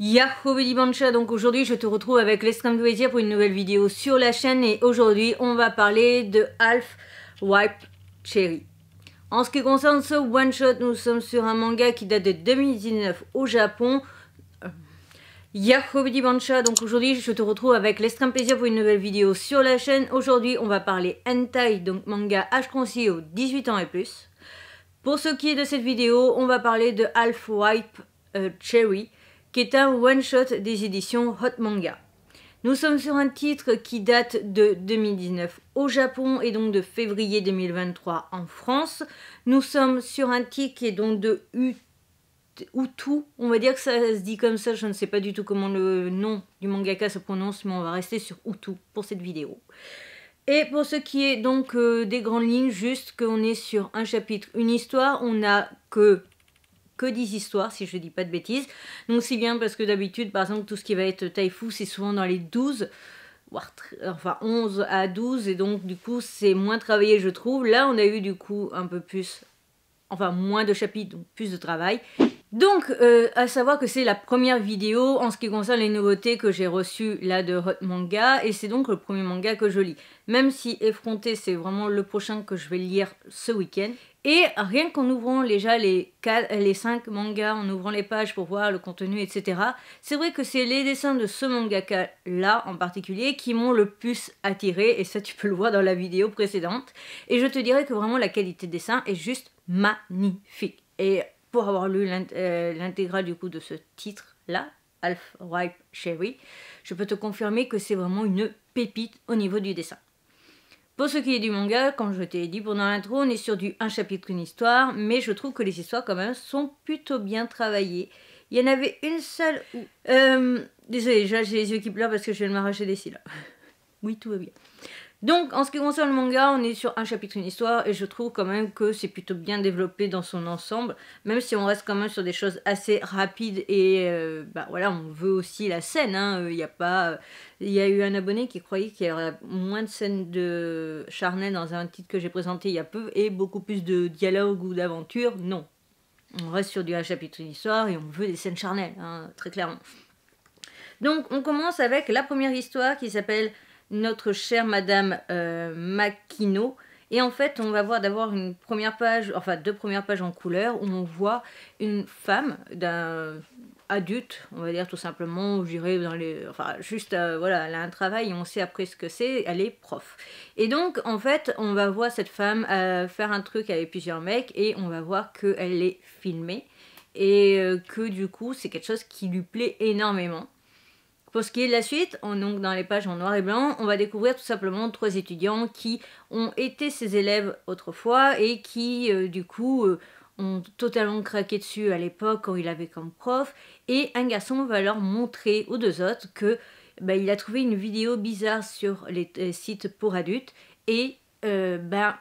Yahoo Bancha, donc aujourd'hui je te retrouve avec l'extrême plaisir pour une nouvelle vidéo sur la chaîne et aujourd'hui on va parler de Half Wipe Cherry. En ce qui concerne ce one shot, nous sommes sur un manga qui date de 2019 au Japon. Yahoo Bancha, donc aujourd'hui je te retrouve avec l'extrême plaisir pour une nouvelle vidéo sur la chaîne. Aujourd'hui on va parler hentai, donc manga h 18 ans et plus. Pour ce qui est de cette vidéo, on va parler de Half Wipe euh, Cherry qui est un one-shot des éditions Hot Manga. Nous sommes sur un titre qui date de 2019 au Japon et donc de février 2023 en France. Nous sommes sur un titre qui est donc de Utu, on va dire que ça se dit comme ça, je ne sais pas du tout comment le nom du mangaka se prononce, mais on va rester sur Utu pour cette vidéo. Et pour ce qui est donc euh, des grandes lignes, juste qu'on est sur un chapitre, une histoire, on a que que 10 histoires, si je ne dis pas de bêtises. Donc c'est bien parce que d'habitude, par exemple, tout ce qui va être Taifu, c'est souvent dans les 12 enfin 11 à 12 et donc du coup c'est moins travaillé je trouve. Là on a eu du coup un peu plus, enfin moins de chapitres plus de travail. Donc euh, à savoir que c'est la première vidéo en ce qui concerne les nouveautés que j'ai reçues là de Hot Manga et c'est donc le premier manga que je lis. Même si Effronté c'est vraiment le prochain que je vais lire ce week-end et rien qu'en ouvrant déjà les, 5 mangas, en ouvrant les pages pour voir le contenu, etc., c'est vrai que c'est les dessins de ce mangaka-là en particulier qui m'ont le plus attiré, et ça tu peux le voir dans la vidéo précédente. Et je te dirais que vraiment la qualité de dessin est juste magnifique. Et pour avoir lu euh, l'intégral du coup de ce titre-là, Half Ripe Cherry, je peux te confirmer que c'est vraiment une pépite au niveau du dessin. Pour ce qui est du manga, comme je t'ai dit pendant l'intro, on est sur du un chapitre, une histoire, mais je trouve que les histoires quand même sont plutôt bien travaillées. Il y en avait une seule où... Euh, désolé, j'ai les yeux qui pleurent parce que je vais m'arracher des cils. Oui, tout va bien. Donc, en ce qui concerne le manga, on est sur un chapitre, une histoire, et je trouve quand même que c'est plutôt bien développé dans son ensemble, même si on reste quand même sur des choses assez rapides et euh, bah voilà, on veut aussi la scène. Il hein. euh, y a pas, il y a eu un abonné qui croyait qu'il y aurait moins de scènes de charnel dans un titre que j'ai présenté il y a peu et beaucoup plus de dialogue ou d'aventure. Non, on reste sur du un chapitre, une histoire, et on veut des scènes charnelles, hein, très clairement. Donc, on commence avec la première histoire qui s'appelle notre chère Madame euh, Et en fait, on va voir d'abord une première page, enfin deux premières pages en couleur, où on voit une femme d'un adulte, on va dire tout simplement, je dirais dans les, enfin juste euh, voilà, elle a un travail, on sait après ce que c'est, elle est prof. Et donc en fait, on va voir cette femme euh, faire un truc avec plusieurs mecs et on va voir qu'elle est filmée et que du coup c'est quelque chose qui lui plaît énormément. Pour ce qui est de la suite, donc dans les pages en noir et blanc, on va découvrir tout simplement trois étudiants qui ont été ses élèves autrefois et qui euh, du coup euh, ont totalement craqué dessus à l'époque quand il avait comme prof. Et un garçon va leur montrer aux deux autres que bah, il a trouvé une vidéo bizarre sur les, euh, sites pour adultes et bah,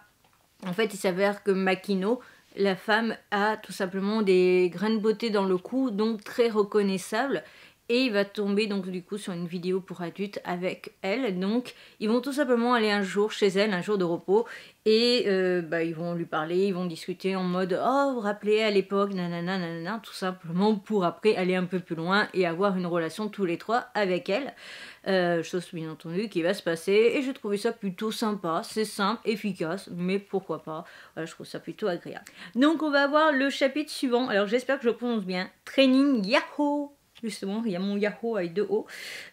en fait il s'avère que Makino la femme a tout simplement des grains de beauté dans le cou, donc très reconnaissable et il va tomber donc du coup sur une vidéo pour adultes avec elle. Donc ils vont tout simplement aller un jour chez elle, un jour de repos, et euh, bah, ils vont lui parler, ils vont discuter en mode oh vous rappelez à l'époque, nanana, nanana, tout simplement pour après aller un peu plus loin et avoir une relation tous les trois avec elle. Euh, chose bien entendu qui va se passer et j'ai trouvé ça plutôt sympa, c'est simple, efficace, mais pourquoi pas, voilà, je trouve ça plutôt agréable. Donc on va voir le chapitre suivant, alors j'espère que je prononce bien, Training Yahoo Justement, il y a mon Yahoo avec deux haut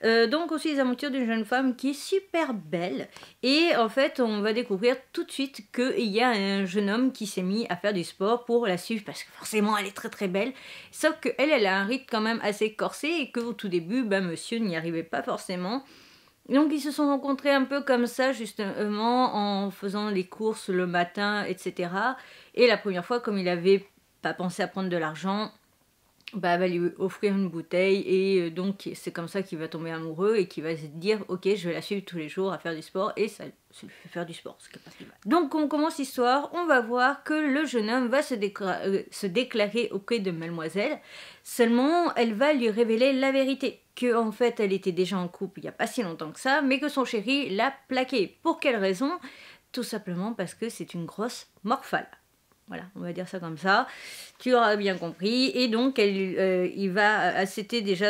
euh, donc aussi les aventures d'une jeune femme qui est super belle. Et en fait, on va découvrir tout de suite qu'il y a un jeune homme qui s'est mis à faire du sport pour la suivre parce que forcément, elle est très très belle. Sauf qu'elle, elle a un rythme quand même assez corsé et qu'au tout début, ben, monsieur n'y arrivait pas forcément. Donc ils se sont rencontrés un peu comme ça justement en faisant les courses le matin, etc. Et la première fois, comme il n'avait pas pensé à prendre de l'argent, bah, va lui offrir une bouteille et euh, donc c'est comme ça qu'il va tomber amoureux et qu'il va se dire ok je vais la suivre tous les jours à faire du sport et ça, lui fait faire du sport. Ce qui est pas Donc on commence l'histoire, on va voir que le jeune homme va euh, se, déclarer auprès de mademoiselle, seulement elle va lui révéler la vérité, que en fait elle était déjà en couple il n'y a pas si longtemps que ça, mais que son chéri l'a plaqué. Pour quelle raison Tout simplement parce que c'est une grosse morphale. Voilà, on va dire ça comme ça. Tu auras bien compris. Et donc, elle, euh, il va, euh, c'était déjà,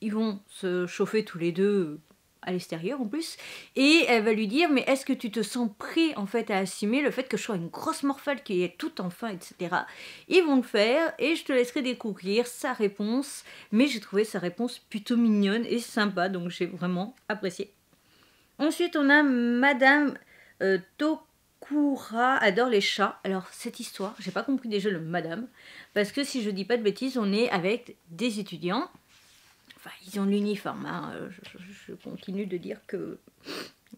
ils vont se chauffer tous les deux euh, à l'extérieur en plus. Et elle va lui dire, mais est-ce que tu te sens prêt en fait à assumer le fait que je sois une grosse morphale qui est tout en fin, etc. Ils vont le faire et je te laisserai découvrir sa réponse. Mais j'ai trouvé sa réponse plutôt mignonne et sympa, donc j'ai vraiment apprécié. Ensuite, on a Madame euh, Koura adore les chats. Alors cette histoire, j'ai pas compris déjà le madame, parce que si je dis pas de bêtises, on est avec des étudiants. Enfin, ils ont l'uniforme. Hein. Euh, je, continue de dire que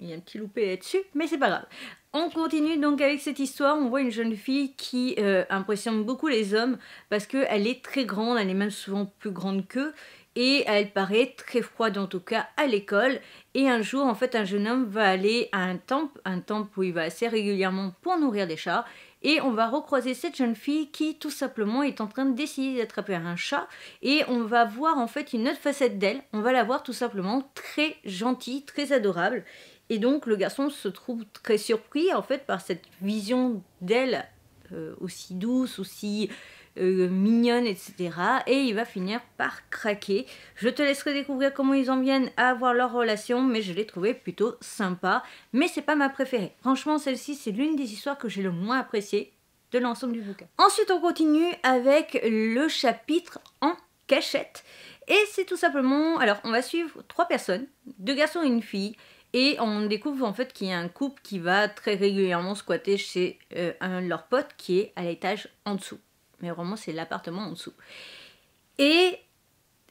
il y a un petit loupé là-dessus, mais c'est pas grave. On continue donc avec cette histoire. On voit une jeune fille qui euh, impressionne beaucoup les hommes parce qu'elle est très grande. Elle est même souvent plus grande qu'eux et elle paraît très froide en tout cas à l'école. Et un jour, en fait, un jeune homme va aller à un temple, un temple où il va assez régulièrement pour nourrir des chats. Et on va recroiser cette jeune fille qui tout simplement est en train de décider d'attraper un chat. Et on va voir en fait une autre facette d'elle. On va la voir tout simplement très gentille, très adorable. Et donc le garçon se trouve très surpris en fait par cette vision d'elle euh, aussi douce, aussi euh, mignonne, etc. Et il va finir par craquer. Je te laisserai découvrir comment ils en viennent à avoir leur relation, mais je l'ai trouvé plutôt sympa. Mais c'est pas ma préférée. Franchement, celle-ci, c'est l'une des histoires que j'ai le moins apprécié de l'ensemble du bouquin. Ensuite, on continue avec le chapitre en cachette. Et c'est tout simplement, alors on va suivre trois personnes, deux garçons et une fille, et on découvre en fait qu'il y a un couple qui va très régulièrement squatter chez euh, un de leurs potes qui est à l'étage en dessous mais vraiment c'est l'appartement en dessous. Et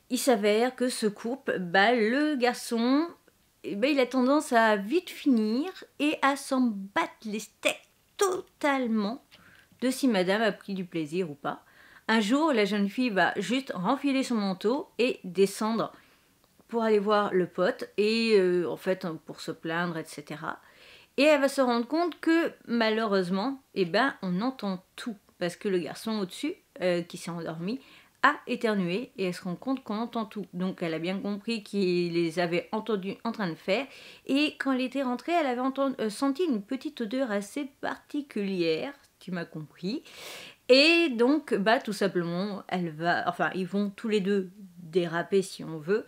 il s'avère que ce couple, bah, le garçon, eh ben, il a tendance à vite finir et à s'en battre les steaks totalement de si madame a pris du plaisir ou pas. Un jour, la jeune fille va juste renfiler son manteau et descendre pour aller voir le pote et euh, en fait hein, pour se plaindre, etc. Et elle va se rendre compte que malheureusement, eh ben, on entend tout parce que le garçon au-dessus, euh, qui s'est endormi, a éternué et elle se rend compte qu'on entend tout. Donc elle a bien compris qu'il les avait entendus en train de faire. Et quand elle était rentrée, elle avait euh, senti une petite odeur assez particulière, tu m'as compris. Et donc, bah, tout simplement, elle va, enfin, ils vont tous les deux déraper si on veut.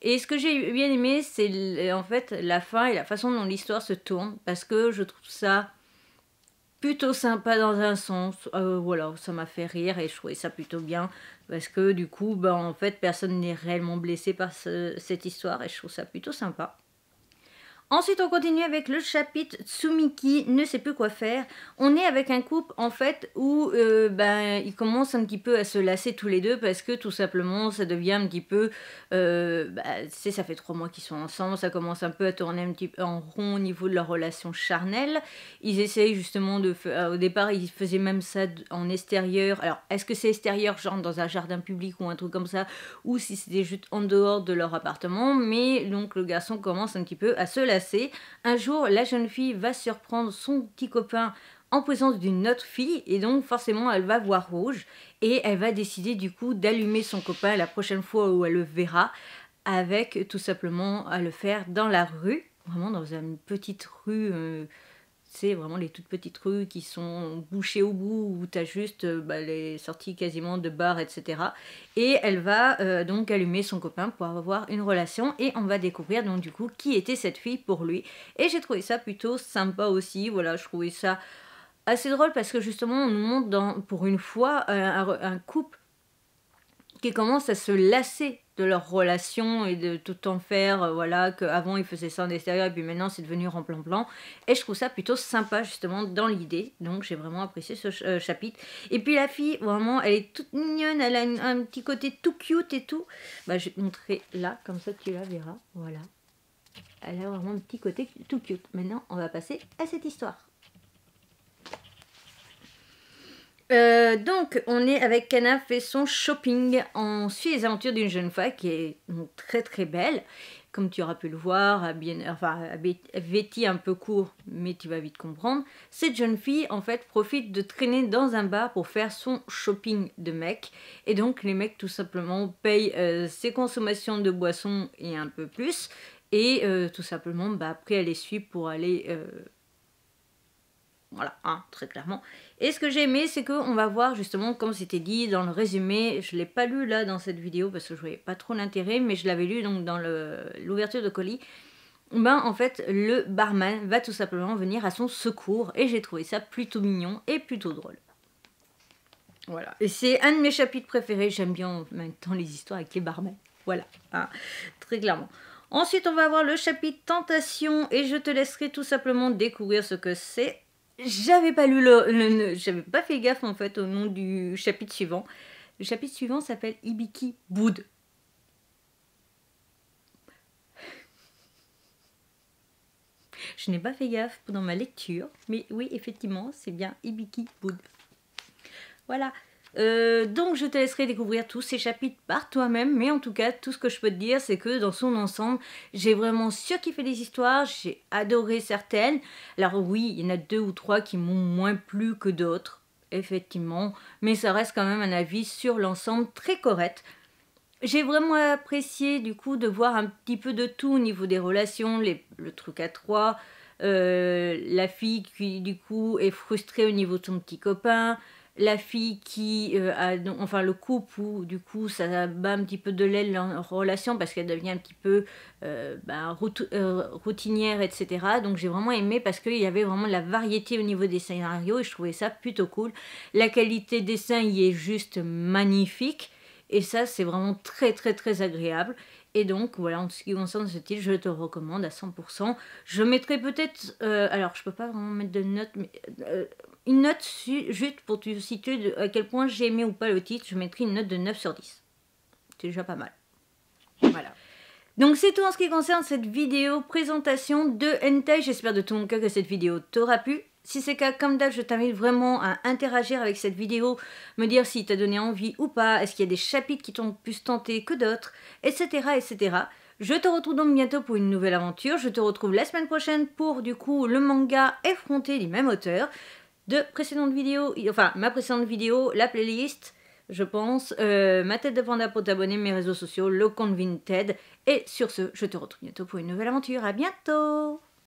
Et ce que j'ai bien aimé, c'est en fait la fin et la façon dont l'histoire se tourne, parce que je trouve ça plutôt sympa dans un sens. Euh, voilà, ça m'a fait rire et je trouvais ça plutôt bien parce que du coup, ben, en fait, personne n'est réellement blessé par cette histoire et je trouve ça plutôt sympa. Ensuite, on continue avec le chapitre Tsumiki ne sait plus quoi faire. On est avec un couple en fait où euh, ben, ils commencent un petit peu à se lasser tous les deux parce que tout simplement ça devient un petit peu. Euh, ben, bah, c'est ça fait trois mois qu'ils sont ensemble, ça commence un peu à tourner un petit peu en rond au niveau de leur relation charnelle. Ils essayent justement de. au départ, ils faisaient même ça en extérieur. Alors, est-ce que c'est extérieur, genre dans un jardin public ou un truc comme ça, ou si c'était juste en dehors de leur appartement Mais donc le garçon commence un petit peu à se lasser un jour, la jeune fille va surprendre son petit copain en présence d'une autre fille et donc forcément elle va voir rouge et elle va décider du coup d'allumer son copain la prochaine fois où elle le verra avec tout simplement à le faire dans la rue, vraiment dans une petite rue euh, sais, vraiment les toutes petites rues qui sont bouchées au bout, où tu as juste euh, bah, les sorties quasiment de bar, etc. Et elle va euh, donc allumer son copain pour avoir une relation et on va découvrir donc du coup qui était cette fille pour lui. Et j'ai trouvé ça plutôt sympa aussi, voilà, je trouvais ça assez drôle parce que justement on nous montre dans, pour une fois euh, un couple qui commencent à se lasser de leur relation et de tout en faire, euh, voilà, qu'avant ils faisaient ça en extérieur et puis maintenant c'est devenu en plan. Et je trouve ça plutôt sympa justement dans l'idée, donc j'ai vraiment apprécié ce euh, chapitre. Et puis la fille, vraiment, elle est toute mignonne, elle a un petit côté tout cute et tout. Bah, je vais te montrer là, comme ça tu la verras, voilà. Elle a vraiment un petit côté tout cute. Maintenant, on va passer à cette histoire. Euh, donc, on est avec Kana fait son shopping. On suit les aventures d'une jeune femme qui est très très belle, comme tu auras pu le voir, bien, enfin, vêtie un peu court, mais tu vas vite comprendre. Cette jeune fille, en fait, profite de traîner dans un bar pour faire son shopping de mecs. Et donc, les mecs, tout simplement, payent euh, ses consommations de boissons et un peu plus. Et euh, tout simplement, bah, après, elle les suit pour aller... voilà, hein, très clairement. Et ce que j'ai aimé, c'est qu'on va voir justement, comme c'était dit dans le résumé, je ne l'ai pas lu là dans cette vidéo parce que je voyais pas trop l'intérêt, mais je l'avais lu donc dans l'ouverture de colis. Ben en fait, le barman va tout simplement venir à son secours et j'ai trouvé ça plutôt mignon et plutôt drôle. Voilà. Et c'est un de mes chapitres préférés. J'aime bien en même temps les histoires avec les barman. Voilà, ah, très clairement. Ensuite, on va avoir le chapitre Tentation et je te laisserai tout simplement découvrir ce que c'est j'avais pas lu le, j'avais pas fait gaffe en fait au nom du chapitre suivant. Le chapitre suivant s'appelle Ibiki Boud. Je n'ai pas fait gaffe pendant ma lecture, mais oui, effectivement, c'est bien Ibiki Boud. Voilà, euh, donc je te laisserai découvrir tous ces chapitres par toi-même, mais en tout cas, tout ce que je peux te dire, c'est que dans son ensemble, j'ai vraiment fait des histoires, j'ai adoré certaines. Alors oui, il y en a deux ou trois qui m'ont moins plu que d'autres, effectivement, mais ça reste quand même un avis sur l'ensemble très correct. J'ai vraiment apprécié du coup de voir un petit peu de tout au niveau des relations, le truc à trois, euh, la fille qui du coup est frustrée au niveau de son petit copain, la fille qui euh, a, enfin le couple où du coup ça bat un petit peu de l'aile en relation parce qu'elle devient un petit peu euh, bah, route, euh, routinière, etc. Donc j'ai vraiment aimé parce qu'il y avait vraiment la variété au niveau des scénarios et je trouvais ça plutôt cool. La qualité des dessins y est juste magnifique et ça c'est vraiment très très très agréable. Et donc, voilà, en ce qui concerne ce titre, je te recommande à 100%. Je mettrai peut-être... alors, je peux pas vraiment mettre de notes, mais une note juste pour te situer à quel point j'ai aimé ou pas le titre, je mettrai une note de 9 sur 10. C'est déjà pas mal. Voilà. Donc c'est tout en ce qui concerne cette vidéo présentation de Hentai. J'espère de tout mon cœur que cette vidéo t'aura plu. Si c'est le cas, comme d'hab, je t'invite vraiment à interagir avec cette vidéo, me dire si t'as donné envie ou pas, est-ce qu'il y a des chapitres qui t'ont plus tenté que d'autres, etc., etc. Je te retrouve donc bientôt pour une nouvelle aventure. Je te retrouve la semaine prochaine pour du coup le manga effronté du même auteur de précédentes vidéos, enfin ma précédente vidéo, la playlist, je pense, euh, ma tête de panda pour t'abonner, mes réseaux sociaux, le compte Vinted. Et sur ce, je te retrouve bientôt pour une nouvelle aventure. À bientôt